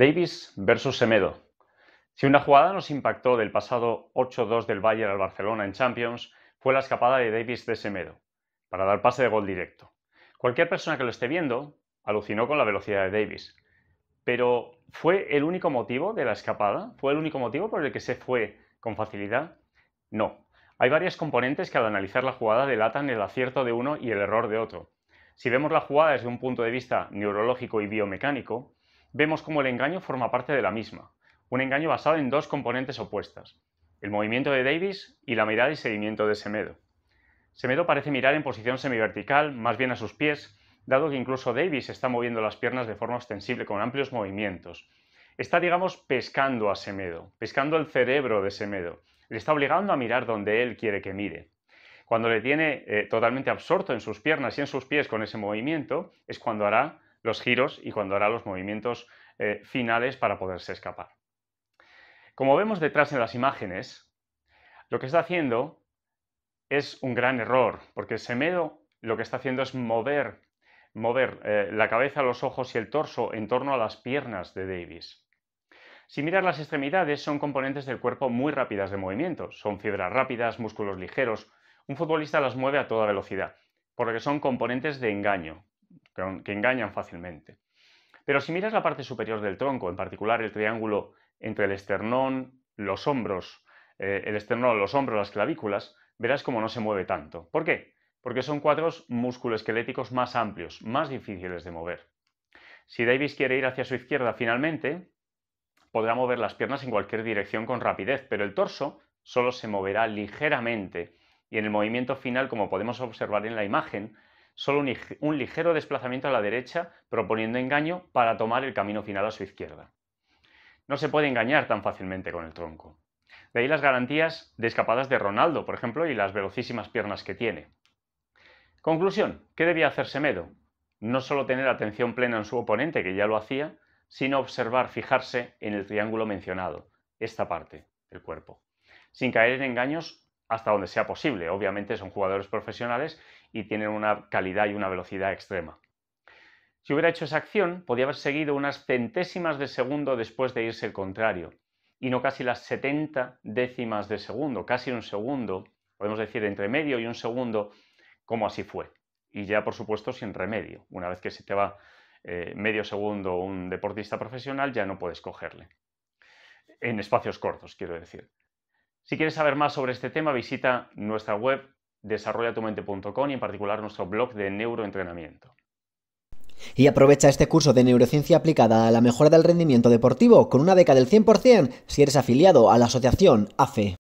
Davis versus Semedo. Si una jugada nos impactó del pasado 8-2 del Bayern al Barcelona en Champions, fue la escapada de Davis de Semedo, para dar pase de gol directo. Cualquier persona que lo esté viendo alucinó con la velocidad de Davis. Pero ¿fue el único motivo de la escapada? ¿Fue el único motivo por el que se fue con facilidad? No. Hay varias componentes que al analizar la jugada delatan el acierto de uno y el error de otro. Si vemos la jugada desde un punto de vista neurológico y biomecánico, vemos cómo el engaño forma parte de la misma, un engaño basado en dos componentes opuestas, el movimiento de Davis y la mirada y seguimiento de Semedo. Semedo parece mirar en posición semi-vertical más bien a sus pies, dado que incluso Davis está moviendo las piernas de forma ostensible con amplios movimientos. Está, digamos, pescando a Semedo, pescando el cerebro de Semedo. Le está obligando a mirar donde él quiere que mire. Cuando le tiene eh, totalmente absorto en sus piernas y en sus pies con ese movimiento, es cuando hará los giros y cuando hará los movimientos eh, finales para poderse escapar. Como vemos detrás en las imágenes, lo que está haciendo es un gran error, porque Semedo lo que está haciendo es mover, mover eh, la cabeza, los ojos y el torso en torno a las piernas de Davis. Si miras las extremidades, son componentes del cuerpo muy rápidas de movimiento. Son fibras rápidas, músculos ligeros. Un futbolista las mueve a toda velocidad, porque son componentes de engaño que, engañan fácilmente. Pero si miras la parte superior del tronco, en particular el triángulo entre el esternón, los hombros, eh, el esternón, los hombros, las clavículas, verás cómo no se mueve tanto. ¿Por qué? Porque son cuadros esqueléticos más amplios, más difíciles de mover. Si Davis quiere ir hacia su izquierda finalmente, podrá mover las piernas en cualquier dirección con rapidez, pero el torso solo se moverá ligeramente y en el movimiento final, como podemos observar en la imagen, solo un, ligero desplazamiento a la derecha, proponiendo engaño para tomar el camino final a su izquierda. No se puede engañar tan fácilmente con el tronco. De ahí las garantías de escapadas de Ronaldo, por ejemplo, y las velocísimas piernas que tiene. Conclusión, ¿qué debía hacer Semedo? No solo tener atención plena en su oponente, que ya lo hacía, sino observar, fijarse en el triángulo mencionado, esta parte, el cuerpo, sin caer en engaños hasta donde sea posible. Obviamente son jugadores profesionales y tienen una calidad y una velocidad extrema. Si hubiera hecho esa acción, podía haber seguido unas centésimas de segundo después de irse el contrario, y no casi las 70 décimas de segundo, casi un segundo, podemos decir entre medio y un segundo, como así fue. Y ya, por supuesto, sin remedio. Una vez que se te va eh, medio segundo un deportista profesional, ya no puedes cogerle. En espacios cortos, quiero decir. Si quieres saber más sobre este tema, visita nuestra web desarrollatumente.com y en particular nuestro blog de neuroentrenamiento. Y aprovecha este curso de neurociencia aplicada a la mejora del rendimiento deportivo con una beca del 100% si eres afiliado a la asociación AFE.